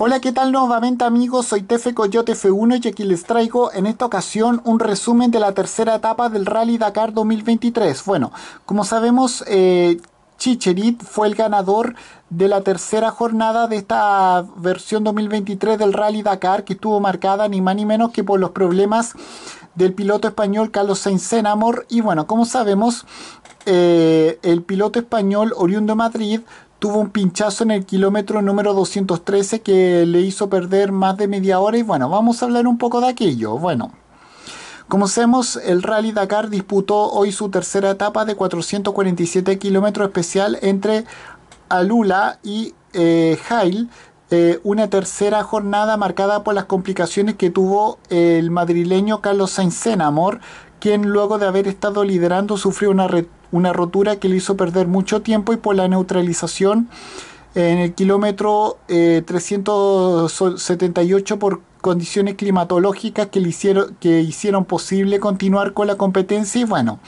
Hola, ¿qué tal nuevamente amigos? Soy Tefe Coyote F1 y aquí les traigo en esta ocasión un resumen de la tercera etapa del Rally Dakar 2023. Bueno, como sabemos, eh, Chicherit fue el ganador de la tercera jornada de esta versión 2023 del Rally Dakar que estuvo marcada ni más ni menos que por los problemas del piloto español Carlos Sainz amor y bueno, como sabemos, eh, el piloto español oriundo Madrid tuvo un pinchazo en el kilómetro número 213 que le hizo perder más de media hora y bueno, vamos a hablar un poco de aquello. Bueno, como sabemos, el Rally Dakar disputó hoy su tercera etapa de 447 kilómetros especial entre Alula y eh, Jail eh, una tercera jornada marcada por las complicaciones que tuvo el madrileño Carlos Sainz Amor, quien luego de haber estado liderando sufrió una, una rotura que le hizo perder mucho tiempo y por la neutralización eh, en el kilómetro 378 eh, por condiciones climatológicas que, le hicieron, que hicieron posible continuar con la competencia y bueno,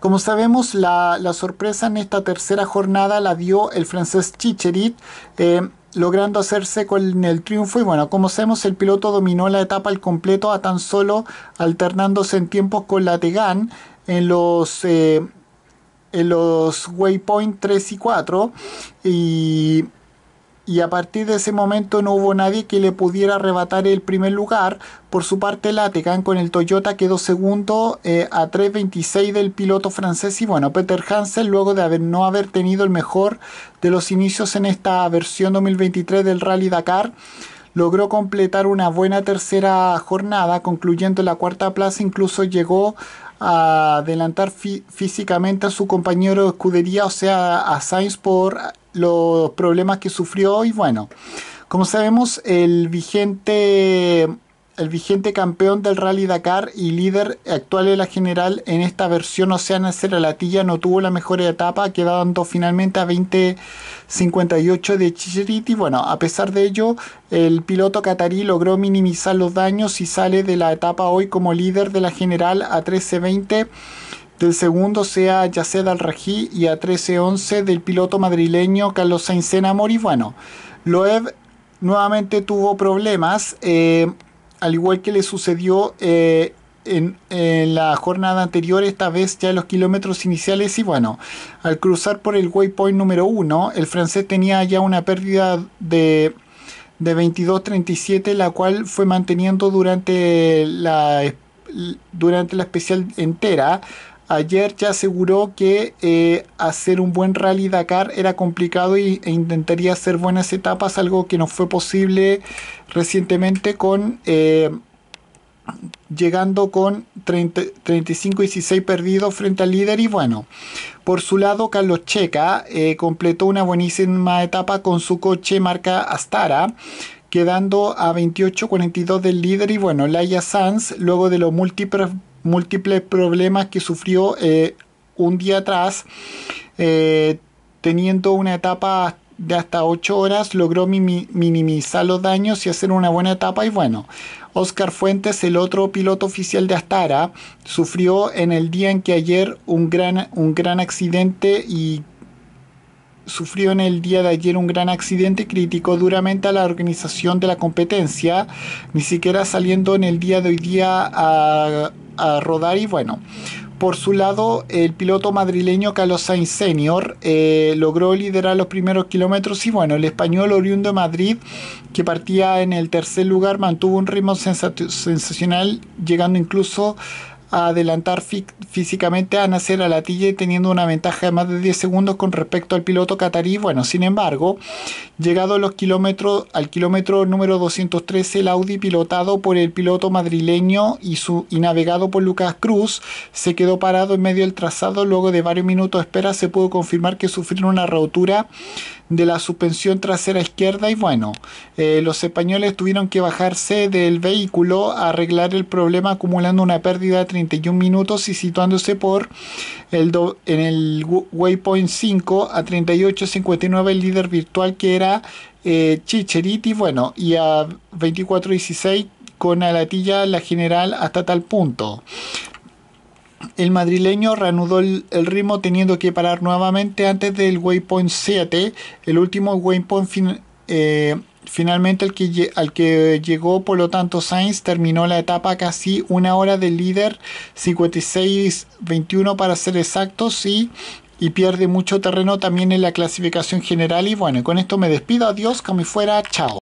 como sabemos, la, sorpresa en esta tercera jornada la dio el francés Chicherit, eh, logrando hacerse con el triunfo. Y bueno, como sabemos, el piloto dominó la etapa al completo, a tan solo alternándose en tiempos con la Tegan en los, eh, en los waypoint 3 y 4 y, a partir de ese momento no hubo nadie que le pudiera arrebatar el primer lugar. Por su parte, Atecan con el Toyota quedó segundo eh, a 3.26 del piloto francés y bueno, Peter Hansen luego de no haber tenido el mejor de los inicios en esta versión 2023 del Rally Dakar logró completar una buena tercera jornada, concluyendo la cuarta plaza, incluso llegó a adelantar físicamente a su compañero de escudería, o sea, a Sainz por los problemas que sufrió y bueno, como sabemos, el vigente el vigente campeón del Rally Dakar y líder actual de la general en esta versión Oceana Latilla no tuvo la mejor etapa, quedando finalmente a 20-58 de Chicheriti. Bueno, a pesar de ello, el piloto catarí logró minimizar los daños y sale de la etapa hoy como líder de la general a 13.20 del segundo sea Yaced Al-Rají y a 13-11 del piloto madrileño Carlos Sainz Amor. Y bueno, Loeb nuevamente tuvo problemas. Eh, al igual que le sucedió eh, en, la jornada anterior, esta vez ya en los kilómetros iniciales y bueno, al cruzar por el waypoint número 1, el francés tenía ya una pérdida de, de 22.37, la cual fue manteniendo durante la, durante la especial entera Ayer ya aseguró que eh, hacer un buen rally Dakar era complicado e intentaría hacer buenas etapas, algo que no fue posible recientemente con eh, llegando con 35 y 16 perdidos frente al líder y bueno, por su lado Carlos Checa eh, completó una buenísima etapa con su coche marca Astara quedando a 28-42 del líder y bueno, Laia Sanz luego de los múltiples múltiples problemas que sufrió eh, un día atrás, eh, teniendo una etapa de hasta 8 horas, logró minimizar los daños y hacer una buena etapa y bueno. Oscar Fuentes, el otro piloto oficial de Astara, sufrió en el día en que ayer un gran, un gran accidente y sufrió en el día de ayer un gran accidente criticó duramente a la organización de la competencia, ni siquiera saliendo en el día de hoy día a a rodar y bueno, por su lado, el piloto madrileño Carlos Sainz Senior eh, logró liderar los primeros kilómetros y bueno, el español oriundo de Madrid, que partía en el tercer lugar, mantuvo un ritmo sensacional, llegando incluso a adelantar físicamente a Nasser Alatille teniendo una ventaja de más de 10 segundos con respecto al piloto catarí. Bueno, sin embargo, llegado los kilómetros, al kilómetro número 213, el Audi pilotado por el piloto madrileño y, su, navegado por Lucas Cruz se quedó parado en medio del trazado. Luego de varios minutos de espera se pudo confirmar que sufrió una rotura de la suspensión trasera izquierda y bueno, eh, los españoles tuvieron que bajarse del vehículo a arreglar el problema acumulando una pérdida de 31 minutos y situándose por el do, en el waypoint 5 a 38.59 el líder virtual que era eh, Chicheriti, bueno, y a 24.16 con Alatilla la general hasta tal punto. El madrileño reanudó el, ritmo teniendo que parar nuevamente antes del waypoint 7, el último waypoint eh, Finalmente al que, al que llegó, por lo tanto, Sainz terminó la etapa casi una hora de líder, 56-21 para ser exactos, y, y pierde mucho terreno también en la clasificación general. Y bueno, con esto me despido, adiós, como fuera, chao.